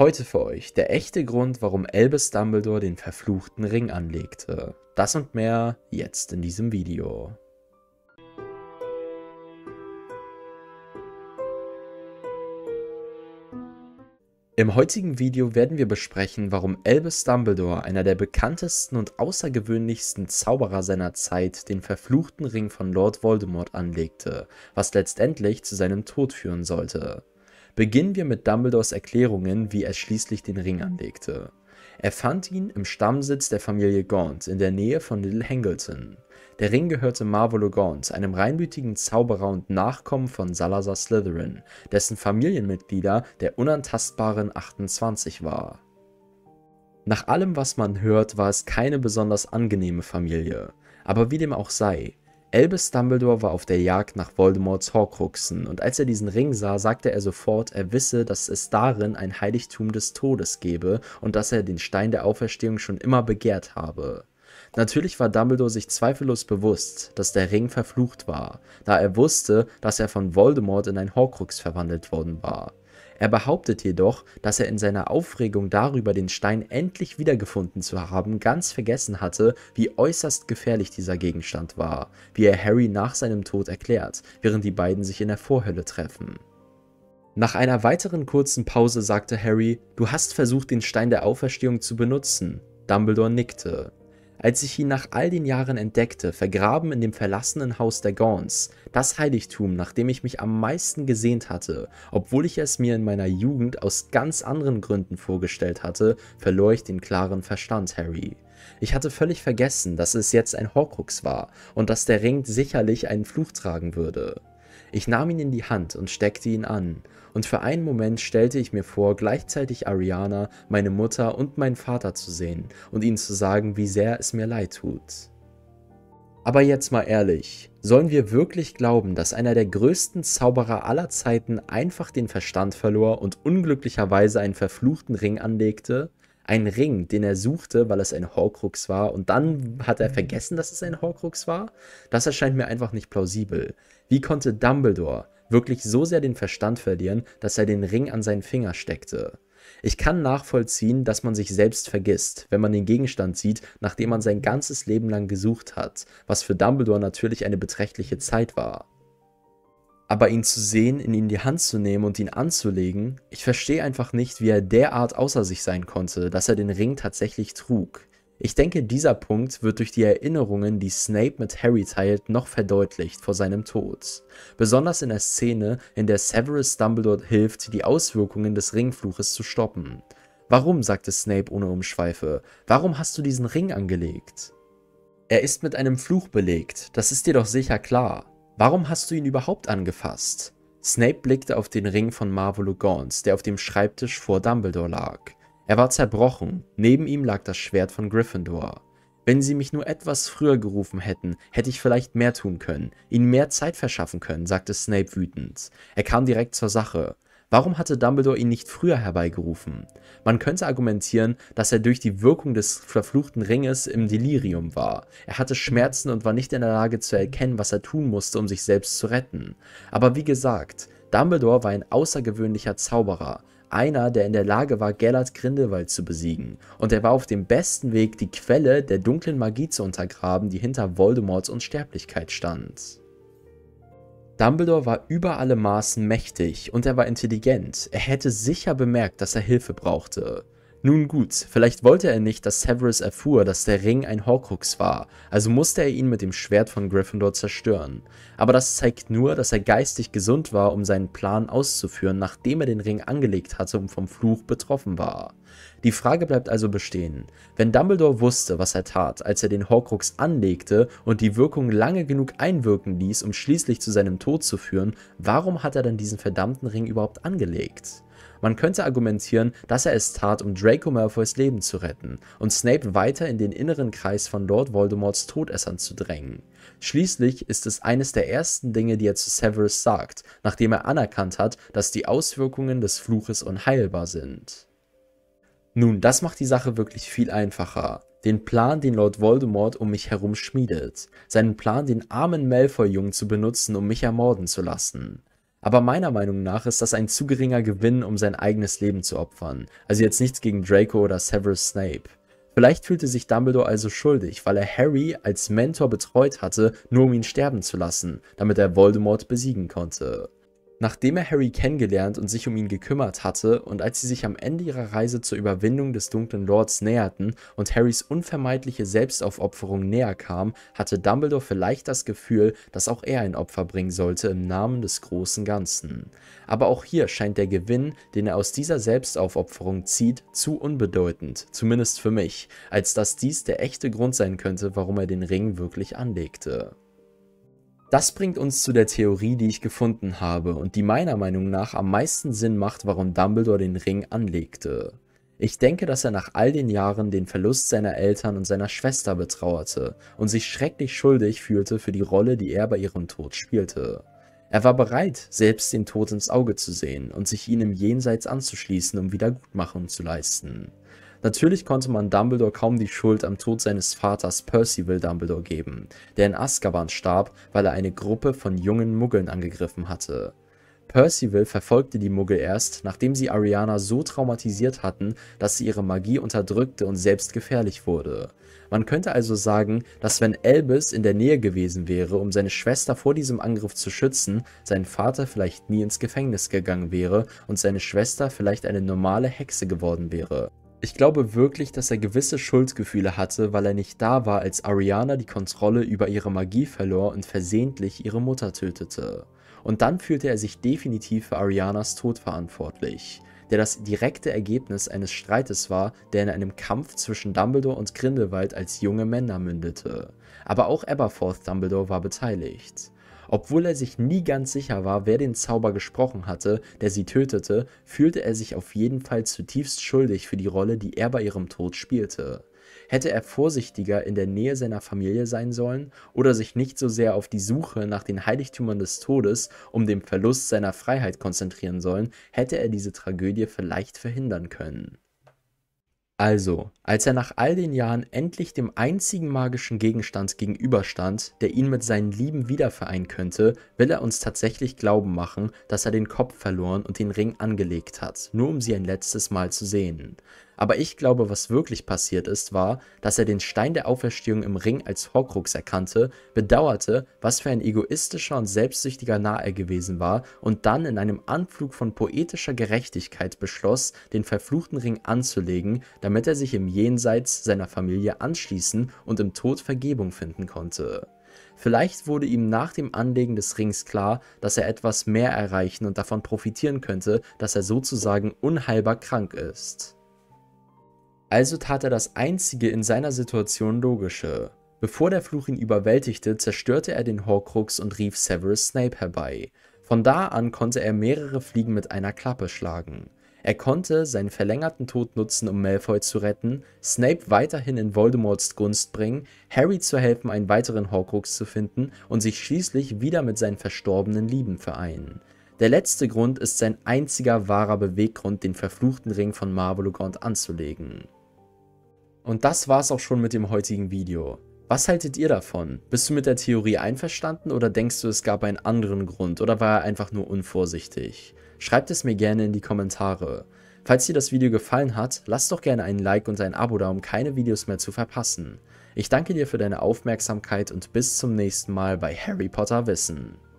Heute für euch der echte Grund, warum Elvis Dumbledore den verfluchten Ring anlegte. Das und mehr jetzt in diesem Video. Im heutigen Video werden wir besprechen, warum Elvis Dumbledore, einer der bekanntesten und außergewöhnlichsten Zauberer seiner Zeit, den verfluchten Ring von Lord Voldemort anlegte, was letztendlich zu seinem Tod führen sollte. Beginnen wir mit Dumbledores Erklärungen, wie er schließlich den Ring anlegte. Er fand ihn im Stammsitz der Familie Gaunt in der Nähe von Little Hangleton. Der Ring gehörte Marvolo Gaunt, einem reinblütigen Zauberer und Nachkommen von Salazar Slytherin, dessen Familienmitglieder der unantastbaren 28 war. Nach allem, was man hört, war es keine besonders angenehme Familie. Aber wie dem auch sei, Albus Dumbledore war auf der Jagd nach Voldemorts Horcruxen und als er diesen Ring sah, sagte er sofort, er wisse, dass es darin ein Heiligtum des Todes gebe und dass er den Stein der Auferstehung schon immer begehrt habe. Natürlich war Dumbledore sich zweifellos bewusst, dass der Ring verflucht war, da er wusste, dass er von Voldemort in ein Horcrux verwandelt worden war. Er behauptet jedoch, dass er in seiner Aufregung darüber, den Stein endlich wiedergefunden zu haben, ganz vergessen hatte, wie äußerst gefährlich dieser Gegenstand war, wie er Harry nach seinem Tod erklärt, während die beiden sich in der Vorhölle treffen. Nach einer weiteren kurzen Pause sagte Harry, du hast versucht, den Stein der Auferstehung zu benutzen. Dumbledore nickte. Als ich ihn nach all den Jahren entdeckte, vergraben in dem verlassenen Haus der Gaunts, das Heiligtum, nach dem ich mich am meisten gesehnt hatte, obwohl ich es mir in meiner Jugend aus ganz anderen Gründen vorgestellt hatte, verlor ich den klaren Verstand, Harry. Ich hatte völlig vergessen, dass es jetzt ein Horcrux war und dass der Ring sicherlich einen Fluch tragen würde. Ich nahm ihn in die Hand und steckte ihn an, und für einen Moment stellte ich mir vor, gleichzeitig Ariana, meine Mutter und meinen Vater zu sehen und ihnen zu sagen, wie sehr es mir leid tut. Aber jetzt mal ehrlich, sollen wir wirklich glauben, dass einer der größten Zauberer aller Zeiten einfach den Verstand verlor und unglücklicherweise einen verfluchten Ring anlegte? Einen Ring, den er suchte, weil es ein Horcrux war, und dann hat er mhm. vergessen, dass es ein Horcrux war? Das erscheint mir einfach nicht plausibel. Wie konnte Dumbledore wirklich so sehr den Verstand verlieren, dass er den Ring an seinen Finger steckte? Ich kann nachvollziehen, dass man sich selbst vergisst, wenn man den Gegenstand sieht, nachdem man sein ganzes Leben lang gesucht hat, was für Dumbledore natürlich eine beträchtliche Zeit war. Aber ihn zu sehen, in ihn die Hand zu nehmen und ihn anzulegen, ich verstehe einfach nicht, wie er derart außer sich sein konnte, dass er den Ring tatsächlich trug. Ich denke, dieser Punkt wird durch die Erinnerungen, die Snape mit Harry teilt, noch verdeutlicht vor seinem Tod. Besonders in der Szene, in der Severus Dumbledore hilft, die Auswirkungen des Ringfluches zu stoppen. Warum, sagte Snape ohne Umschweife, warum hast du diesen Ring angelegt? Er ist mit einem Fluch belegt, das ist dir doch sicher klar. Warum hast du ihn überhaupt angefasst? Snape blickte auf den Ring von Marvolo Gaunt, der auf dem Schreibtisch vor Dumbledore lag. Er war zerbrochen, neben ihm lag das Schwert von Gryffindor. Wenn sie mich nur etwas früher gerufen hätten, hätte ich vielleicht mehr tun können, ihnen mehr Zeit verschaffen können, sagte Snape wütend. Er kam direkt zur Sache. Warum hatte Dumbledore ihn nicht früher herbeigerufen? Man könnte argumentieren, dass er durch die Wirkung des verfluchten Ringes im Delirium war. Er hatte Schmerzen und war nicht in der Lage zu erkennen, was er tun musste, um sich selbst zu retten. Aber wie gesagt, Dumbledore war ein außergewöhnlicher Zauberer, einer, der in der Lage war, Gellert Grindelwald zu besiegen. Und er war auf dem besten Weg, die Quelle der dunklen Magie zu untergraben, die hinter Voldemorts Unsterblichkeit stand. Dumbledore war über alle Maßen mächtig und er war intelligent. Er hätte sicher bemerkt, dass er Hilfe brauchte. Nun gut, vielleicht wollte er nicht, dass Severus erfuhr, dass der Ring ein Horcrux war, also musste er ihn mit dem Schwert von Gryffindor zerstören. Aber das zeigt nur, dass er geistig gesund war, um seinen Plan auszuführen, nachdem er den Ring angelegt hatte und vom Fluch betroffen war. Die Frage bleibt also bestehen. Wenn Dumbledore wusste, was er tat, als er den Horcrux anlegte und die Wirkung lange genug einwirken ließ, um schließlich zu seinem Tod zu führen, warum hat er dann diesen verdammten Ring überhaupt angelegt? Man könnte argumentieren, dass er es tat, um Draco Malfoys Leben zu retten und Snape weiter in den inneren Kreis von Lord Voldemorts Todessern zu drängen. Schließlich ist es eines der ersten Dinge, die er zu Severus sagt, nachdem er anerkannt hat, dass die Auswirkungen des Fluches unheilbar sind. Nun, das macht die Sache wirklich viel einfacher. Den Plan, den Lord Voldemort um mich herum schmiedet. Seinen Plan, den armen Malfoy-Jungen zu benutzen, um mich ermorden zu lassen. Aber meiner Meinung nach ist das ein zu geringer Gewinn, um sein eigenes Leben zu opfern. Also jetzt nichts gegen Draco oder Severus Snape. Vielleicht fühlte sich Dumbledore also schuldig, weil er Harry als Mentor betreut hatte, nur um ihn sterben zu lassen, damit er Voldemort besiegen konnte. Nachdem er Harry kennengelernt und sich um ihn gekümmert hatte und als sie sich am Ende ihrer Reise zur Überwindung des dunklen Lords näherten und Harrys unvermeidliche Selbstaufopferung näher kam, hatte Dumbledore vielleicht das Gefühl, dass auch er ein Opfer bringen sollte im Namen des großen Ganzen. Aber auch hier scheint der Gewinn, den er aus dieser Selbstaufopferung zieht, zu unbedeutend, zumindest für mich, als dass dies der echte Grund sein könnte, warum er den Ring wirklich anlegte. Das bringt uns zu der Theorie, die ich gefunden habe und die meiner Meinung nach am meisten Sinn macht, warum Dumbledore den Ring anlegte. Ich denke, dass er nach all den Jahren den Verlust seiner Eltern und seiner Schwester betrauerte und sich schrecklich schuldig fühlte für die Rolle, die er bei ihrem Tod spielte. Er war bereit, selbst den Tod ins Auge zu sehen und sich ihnen Jenseits anzuschließen, um Wiedergutmachung zu leisten. Natürlich konnte man Dumbledore kaum die Schuld am Tod seines Vaters Percival Dumbledore geben, der in Azkaban starb, weil er eine Gruppe von jungen Muggeln angegriffen hatte. Percival verfolgte die Muggel erst, nachdem sie Ariana so traumatisiert hatten, dass sie ihre Magie unterdrückte und selbst gefährlich wurde. Man könnte also sagen, dass wenn Albus in der Nähe gewesen wäre, um seine Schwester vor diesem Angriff zu schützen, sein Vater vielleicht nie ins Gefängnis gegangen wäre und seine Schwester vielleicht eine normale Hexe geworden wäre. Ich glaube wirklich, dass er gewisse Schuldgefühle hatte, weil er nicht da war, als Ariana die Kontrolle über ihre Magie verlor und versehentlich ihre Mutter tötete. Und dann fühlte er sich definitiv für Arianas Tod verantwortlich, der das direkte Ergebnis eines Streites war, der in einem Kampf zwischen Dumbledore und Grindelwald als junge Männer mündete. Aber auch Aberforth Dumbledore war beteiligt. Obwohl er sich nie ganz sicher war, wer den Zauber gesprochen hatte, der sie tötete, fühlte er sich auf jeden Fall zutiefst schuldig für die Rolle, die er bei ihrem Tod spielte. Hätte er vorsichtiger in der Nähe seiner Familie sein sollen oder sich nicht so sehr auf die Suche nach den Heiligtümern des Todes um den Verlust seiner Freiheit konzentrieren sollen, hätte er diese Tragödie vielleicht verhindern können. Also, als er nach all den Jahren endlich dem einzigen magischen Gegenstand gegenüberstand, der ihn mit seinen Lieben wiedervereinen könnte, will er uns tatsächlich glauben machen, dass er den Kopf verloren und den Ring angelegt hat, nur um sie ein letztes Mal zu sehen. Aber ich glaube, was wirklich passiert ist, war, dass er den Stein der Auferstehung im Ring als Horcrux erkannte, bedauerte, was für ein egoistischer und selbstsüchtiger Narr er gewesen war und dann in einem Anflug von poetischer Gerechtigkeit beschloss, den verfluchten Ring anzulegen, damit er sich im Jenseits seiner Familie anschließen und im Tod Vergebung finden konnte. Vielleicht wurde ihm nach dem Anlegen des Rings klar, dass er etwas mehr erreichen und davon profitieren könnte, dass er sozusagen unheilbar krank ist. Also tat er das einzige in seiner Situation Logische. Bevor der Fluch ihn überwältigte, zerstörte er den Horcrux und rief Severus Snape herbei. Von da an konnte er mehrere Fliegen mit einer Klappe schlagen. Er konnte seinen verlängerten Tod nutzen, um Malfoy zu retten, Snape weiterhin in Voldemorts Gunst bringen, Harry zu helfen, einen weiteren Horcrux zu finden und sich schließlich wieder mit seinen verstorbenen Lieben vereinen. Der letzte Grund ist sein einziger wahrer Beweggrund, den verfluchten Ring von Marvelogaunt anzulegen. Und das war's auch schon mit dem heutigen Video. Was haltet ihr davon? Bist du mit der Theorie einverstanden oder denkst du, es gab einen anderen Grund oder war er einfach nur unvorsichtig? Schreibt es mir gerne in die Kommentare. Falls dir das Video gefallen hat, lass doch gerne einen Like und ein Abo da, um keine Videos mehr zu verpassen. Ich danke dir für deine Aufmerksamkeit und bis zum nächsten Mal bei Harry Potter Wissen.